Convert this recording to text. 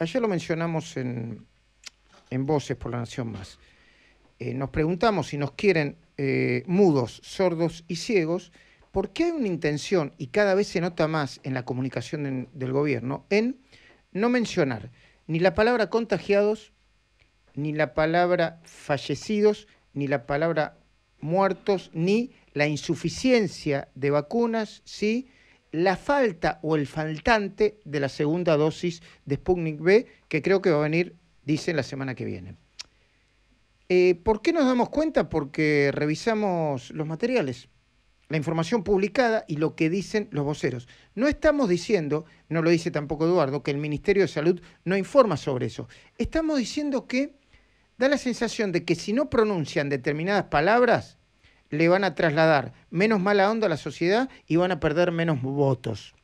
Ayer lo mencionamos en, en Voces por la Nación Más. Eh, nos preguntamos si nos quieren eh, mudos, sordos y ciegos, qué hay una intención, y cada vez se nota más en la comunicación del gobierno, en no mencionar ni la palabra contagiados, ni la palabra fallecidos, ni la palabra muertos, ni la insuficiencia de vacunas, sí, la falta o el faltante de la segunda dosis de Sputnik B, que creo que va a venir, dicen, la semana que viene. Eh, ¿Por qué nos damos cuenta? Porque revisamos los materiales, la información publicada y lo que dicen los voceros. No estamos diciendo, no lo dice tampoco Eduardo, que el Ministerio de Salud no informa sobre eso. Estamos diciendo que da la sensación de que si no pronuncian determinadas palabras, le van a trasladar menos mala onda a la sociedad y van a perder menos votos.